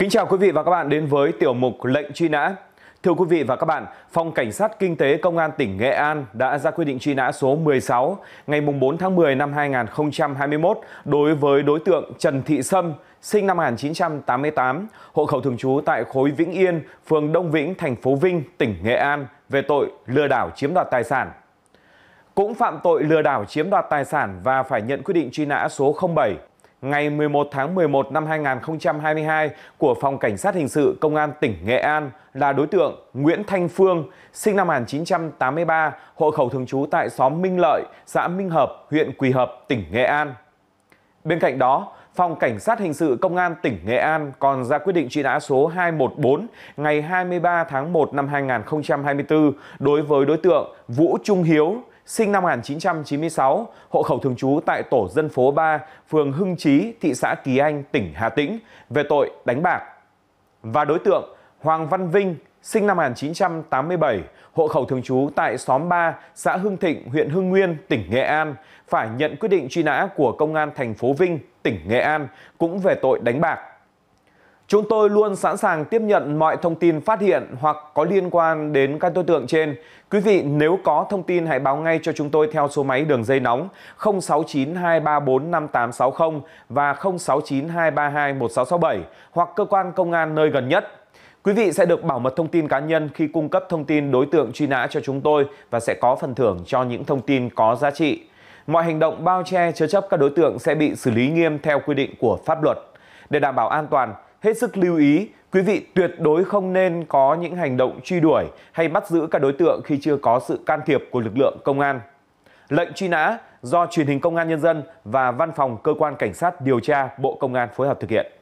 Kính chào quý vị và các bạn đến với tiểu mục lệnh truy nã. Thưa quý vị và các bạn, Phòng Cảnh sát Kinh tế Công an tỉnh Nghệ An đã ra quyết định truy nã số 16 ngày 4 tháng 10 năm 2021 đối với đối tượng Trần Thị Sâm, sinh năm 1988, hộ khẩu thường trú tại khối Vĩnh Yên, phường Đông Vĩnh, thành phố Vinh, tỉnh Nghệ An về tội lừa đảo chiếm đoạt tài sản cũng phạm tội lừa đảo chiếm đoạt tài sản và phải nhận quyết định truy nã số 07 ngày 11 tháng 11 năm 2022 của Phòng Cảnh sát Hình sự Công an tỉnh Nghệ An là đối tượng Nguyễn Thanh Phương, sinh năm 1983, hộ khẩu thường trú tại xóm Minh Lợi, xã Minh Hợp, huyện Quỳ Hợp, tỉnh Nghệ An. Bên cạnh đó, Phòng Cảnh sát Hình sự Công an tỉnh Nghệ An còn ra quyết định truy nã số 214 ngày 23 tháng 1 năm 2024 đối với đối tượng Vũ Trung Hiếu, sinh năm 1996, hộ khẩu thường trú tại tổ dân phố 3, phường hưng Chí, thị xã kỳ anh tỉnh hà tĩnh về tội đánh bạc và đối tượng hoàng văn vinh sinh năm 1987, hộ khẩu thường trú tại xóm 3, xã hưng thịnh huyện hưng nguyên tỉnh nghệ an phải nhận quyết định truy nã của công an thành phố vinh tỉnh nghệ an cũng về tội đánh bạc Chúng tôi luôn sẵn sàng tiếp nhận mọi thông tin phát hiện hoặc có liên quan đến các đối tượng trên. Quý vị nếu có thông tin hãy báo ngay cho chúng tôi theo số máy đường dây nóng 069 234 5860 và 069 232 1667 hoặc cơ quan công an nơi gần nhất. Quý vị sẽ được bảo mật thông tin cá nhân khi cung cấp thông tin đối tượng truy nã cho chúng tôi và sẽ có phần thưởng cho những thông tin có giá trị. Mọi hành động bao che chứa chấp các đối tượng sẽ bị xử lý nghiêm theo quy định của pháp luật. Để đảm bảo an toàn, hết sức lưu ý quý vị tuyệt đối không nên có những hành động truy đuổi hay bắt giữ các đối tượng khi chưa có sự can thiệp của lực lượng công an. Lệnh truy nã do truyền hình Công an Nhân dân và Văn phòng Cơ quan Cảnh sát Điều tra Bộ Công an phối hợp thực hiện.